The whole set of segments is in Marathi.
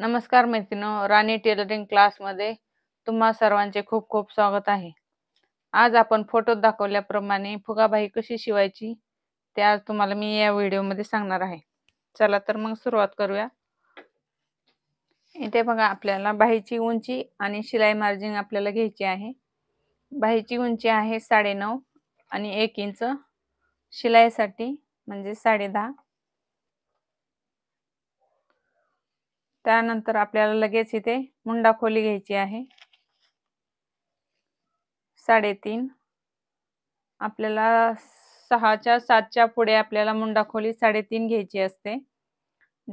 नमस्कार मैत्रिणो राणी टेलरिंग क्लासमध्ये तुम्हा सर्वांचे खूप खूप स्वागत आहे आज आपण फोटोत दाखवल्याप्रमाणे फुगाबाई कशी शिवायची ते आज तुम्हाला मी या व्हिडिओमध्ये सांगणार आहे चला तर मग सुरुवात करूया इथे बघा आपल्याला बाईची उंची आणि शिलाई मार्जिन आपल्याला घ्यायची आहे बाईची उंची आहे साडेनऊ आणि एक इंच शिलाईसाठी म्हणजे साडे दहा त्यानंतर आपल्याला लगेच इथे मुंडा खोली घ्यायची आहे साडेतीन आपल्याला सहाच्या सातच्या पुढे आपल्याला मुंडा खोली साडेतीन घ्यायची असते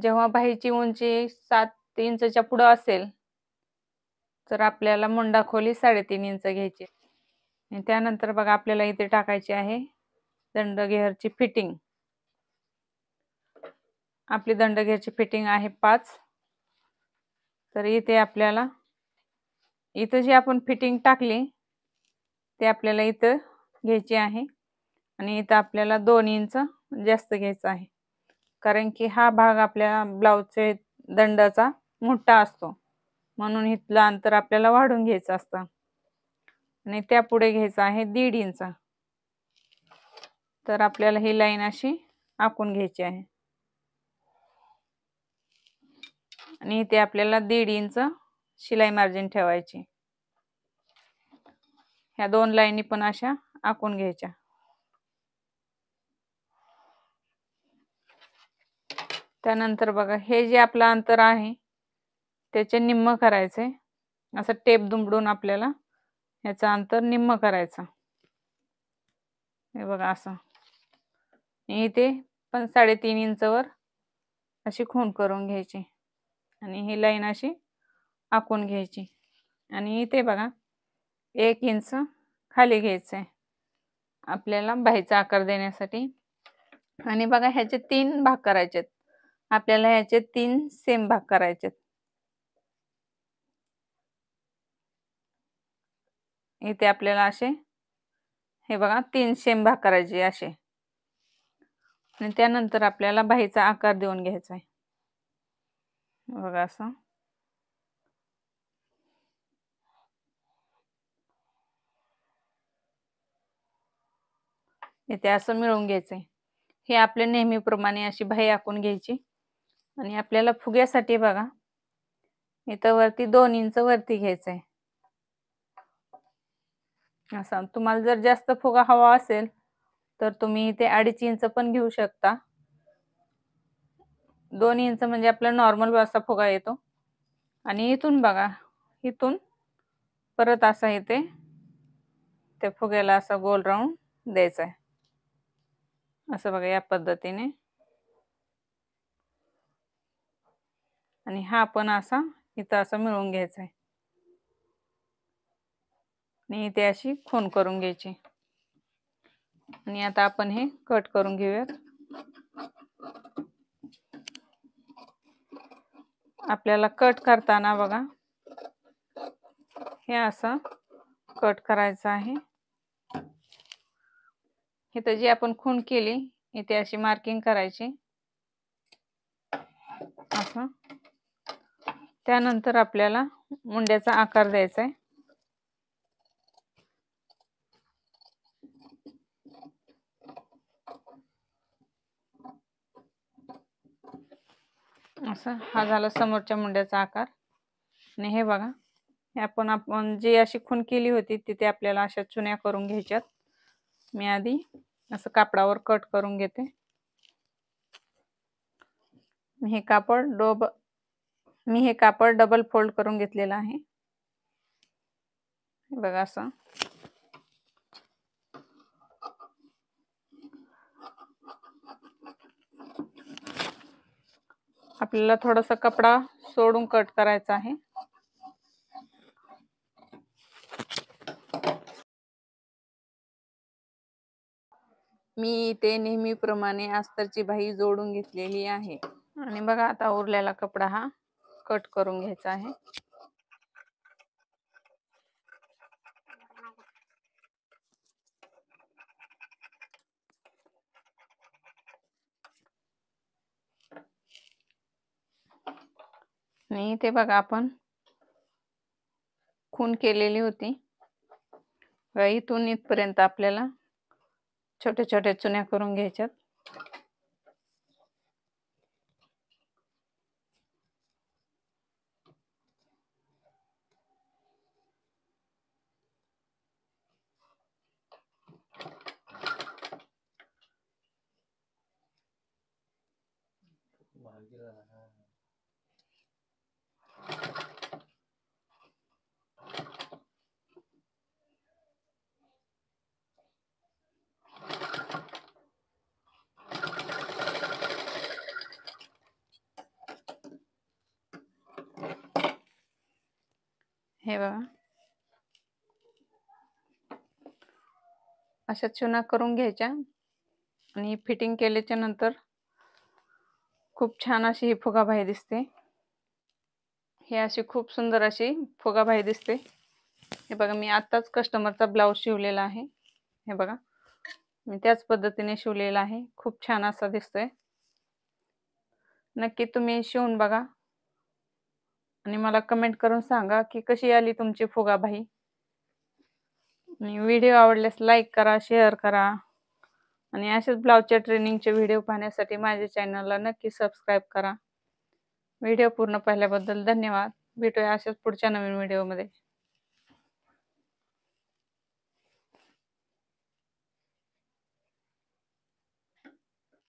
जेव्हा बाईची उंची सात इंचच्या पुढं असेल तर आपल्याला मुंडा खोली साडेतीन इंच घ्यायची आणि त्यानंतर बघा आपल्याला इथे टाकायची आहे दंडघेहरची फिटिंग आपली दंडघेहरची फिटिंग आहे पाच तर इथे आपल्याला इथं जी आपण फिटिंग टाकली ते आपल्याला इथं घ्यायची आहे आणि इथं आपल्याला दोन इंच जास्त घ्यायचं आहे कारण की हा भाग आपल्या ब्लाऊजचे दंडाचा मोठा असतो म्हणून इथलं अंतर आपल्याला वाढून घ्यायचं असतं आणि त्या पुढे घ्यायचं आहे दीड इंच तर आपल्याला ही लाईन अशी आखून घ्यायची आहे आणि इथे आपल्याला दीड इंच शिलाई मार्जिन ठेवायची ह्या दोन लाईनी पण अशा आखून घ्यायच्या त्यानंतर बघा हे जे आपलं अंतर आहे त्याचे निम्म करायचे असं टेप दुमडून आपल्याला याचा अंतर निम्म करायचं हे बघा असं इथे पण साडेतीन इंचवर अशी खून करून घ्यायची आणि ही लाईन अशी आखून घ्यायची आणि इथे बघा एक इंच खाली घ्यायचं आहे आपल्याला बाईचा आकार देण्यासाठी आणि बघा ह्याचे तीन भाग करायचे आपल्याला ह्याचे तीन सेम भाग करायचे इथे आपल्याला असे हे बघा तीन सेम भाग करायचे असे आणि त्यानंतर आपल्याला बाईचा आकार देऊन घ्यायचा आहे बघा असं इथे असं मिळवून घ्यायचंय हे आपल्या नेहमीप्रमाणे अशी भाई आखून घ्यायची आणि आपल्याला फुग्यासाठी बघा इथं वरती दोन इंच वरती घ्यायचंय असं तुम्हाला जर जास्त फुगा हवा असेल तर तुम्ही इथे अडीच इंच पण घेऊ शकता दोन इंच म्हणजे आपला नॉर्मल असा फुगा येतो आणि इथून बघा इथून परत असा इथे त्या फुग्याला असा गोल राऊंड द्यायचा आहे असं बघा या पद्धतीने आणि हा पण असा इथं असं मिळवून घ्यायचा आहे आणि इथे अशी खून करून घ्यायची आणि आता आपण हे कट करून घेऊयात आपल्याला कट करताना बघा हे असं कट करायचं आहे इथं जी आपण खून केली इथे अशी मार्किंग करायची असं त्यानंतर आपल्याला मुंड्याचा आकार द्यायचा आहे असं हा झाला समोरच्या मुंड्याचा आकार आणि हे बघा आपण आपण जी अशी खून केली होती तिथे आपल्याला अशा चुन्या करून घ्यायच्यात मी आधी असं कापडावर कट करून घेते मी हे कापड डोब मी हे कापड डबल फोल्ड करून घेतलेलं आहे बघा असं आपल्याला थोडासा कपडा सोडून कट करायचा आहे मी इथे नेहमीप्रमाणे अस्तरची भाई जोडून घेतलेली आहे आणि बघा आता उरलेला कपडा हा कट करून घ्यायचा आहे आणि इथे बघा आपण खून केलेली होती इथून इथपर्यंत आपल्याला छोट्या छोट्या चुन्या करून घ्यायच्यात हे बघा अशा चुना करून घ्यायच्या आणि फिटिंग केल्याच्या नंतर खूप छान अशी ही फुगाबाई दिसते हे अशी खूप सुंदर अशी फुगाबाई दिसते हे बघा मी आत्ताच कस्टमरचा ब्लाऊज शिवलेला आहे हे बघा मी त्याच पद्धतीने शिवलेला आहे खूप छान असा दिसतोय नक्की तुम्ही शिवून बघा आणि मला कमेंट करून सांगा की कशी आली तुमची फुगाबाई आणि व्हिडिओ आवडल्यास लाईक करा शेअर करा आणि असेच ब्लाऊजच्या ट्रेनिंगचे व्हिडिओ पाहण्यासाठी माझ्या चॅनलला नक्की सबस्क्राईब करा व्हिडिओ पूर्ण पाहिल्याबद्दल धन्यवाद भेटूया अशाच पुढच्या नवीन व्हिडिओमध्ये